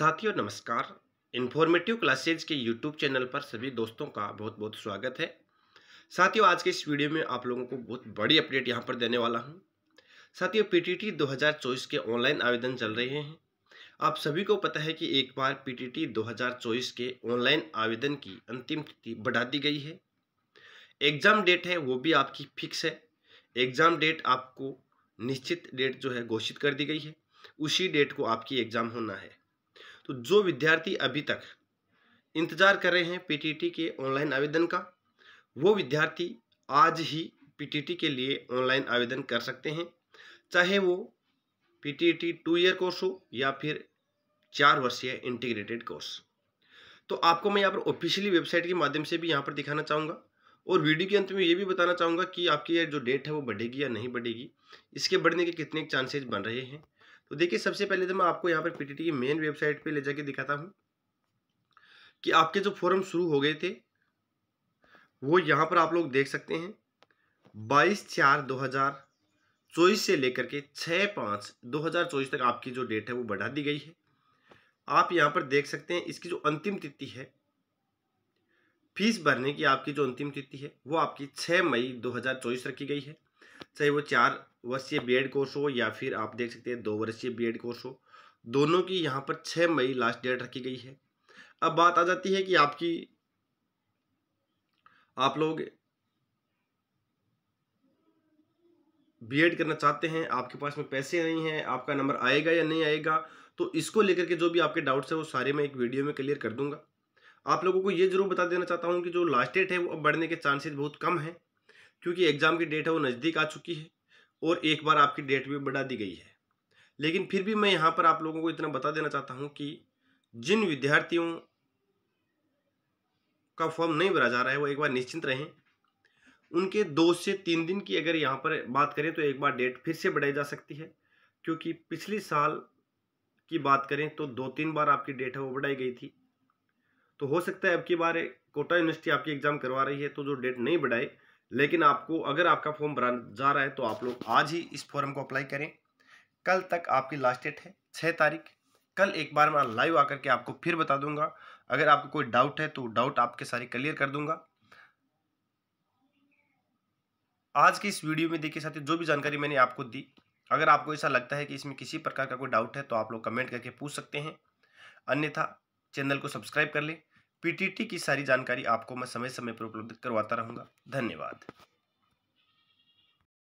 साथियों नमस्कार informative classes के यूट्यूब चैनल पर सभी दोस्तों का बहुत बहुत स्वागत है साथियों आज के इस वीडियो में आप लोगों को बहुत बड़ी अपडेट यहां पर देने वाला हूं साथियों पीटीटी 2024 के ऑनलाइन आवेदन चल रहे हैं आप सभी को पता है कि एक बार पीटीटी 2024 के ऑनलाइन आवेदन की अंतिम तिथि बढ़ा दी गई है एग्ज़ाम डेट है वो भी आपकी फिक्स है एग्ज़ाम डेट आपको निश्चित डेट जो है घोषित कर दी गई है उसी डेट को आपकी एग्ज़ाम होना है तो जो विद्यार्थी अभी तक इंतज़ार कर रहे हैं पीटीटी के ऑनलाइन आवेदन का वो विद्यार्थी आज ही पीटीटी के लिए ऑनलाइन आवेदन कर सकते हैं चाहे वो पीटीटी टू ईयर कोर्स हो या फिर चार वर्षीय इंटीग्रेटेड कोर्स तो आपको मैं यहाँ पर ऑफिशियली वेबसाइट के माध्यम से भी यहाँ पर दिखाना चाहूँगा और वीडियो के अंत में ये भी बताना चाहूँगा कि आपकी जो डेट है वो बढ़ेगी या नहीं बढ़ेगी इसके बढ़ने के कितने चांसेज बन रहे हैं तो देखिए सबसे पहले तो मैं आपको यहाँ पर पीटीटी की मेन वेबसाइट पे ले जाके दिखाता हूँ कि आपके जो फॉर्म शुरू हो गए थे वो यहाँ पर आप लोग देख सकते हैं बाईस चार दो हज़ार चौबीस से लेकर के छ पाँच दो हज़ार चौबीस तक आपकी जो डेट है वो बढ़ा दी गई है आप यहाँ पर देख सकते हैं इसकी जो अंतिम तिथि है फीस भरने की आपकी जो अंतिम तिथि है वो आपकी 6 मई 2024 रखी गई है चाहे वो चार वर्षीय बी कोर्स हो या फिर आप देख सकते हैं दो वर्षीय बी कोर्स हो दोनों की यहाँ पर छः मई लास्ट डेट रखी गई है अब बात आ जाती है कि आपकी आप लोग बीएड करना चाहते हैं आपके पास में पैसे नहीं हैं आपका नंबर आएगा या नहीं आएगा तो इसको लेकर के जो भी आपके डाउट्स हैं वो सारे मैं एक वीडियो में क्लियर कर दूंगा आप लोगों को ये जरूर बता देना चाहता हूँ कि जो लास्ट डेट है वो अब बढ़ने के चांसेस बहुत कम हैं क्योंकि एग्ज़ाम की डेट है वो नज़दीक आ चुकी है और एक बार आपकी डेट भी बढ़ा दी गई है लेकिन फिर भी मैं यहाँ पर आप लोगों को इतना बता देना चाहता हूँ कि जिन विद्यार्थियों का फॉर्म नहीं भरा जा रहा है वो एक बार निश्चिंत रहें उनके दो से तीन दिन की अगर यहाँ पर बात करें तो एक बार डेट फिर से बढ़ाई जा सकती है क्योंकि पिछले साल की बात करें तो दो तीन बार आपकी डेट है वो बढ़ाई गई थी तो हो सकता है अब की बार कोटा यूनिवर्सिटी आपकी एग्ज़ाम करवा रही है तो जो डेट नहीं बढ़ाए लेकिन आपको अगर आपका फॉर्म भरा जा रहा है तो आप लोग आज ही इस फॉर्म को अप्लाई करें कल तक आपकी लास्ट डेट है छः तारीख कल एक बार मैं लाइव आकर के आपको फिर बता दूंगा अगर आपको कोई डाउट है तो डाउट आपके सारे क्लियर कर दूंगा आज की इस वीडियो में देखिए साथी जो भी जानकारी मैंने आपको दी अगर आपको ऐसा लगता है कि इसमें किसी प्रकार का कोई डाउट है तो आप लोग कमेंट करके पूछ सकते हैं अन्यथा चैनल को सब्सक्राइब कर लें पीटीटी की सारी जानकारी आपको मैं समय समय पर उपलब्ध करवाता रहूँगा धन्यवाद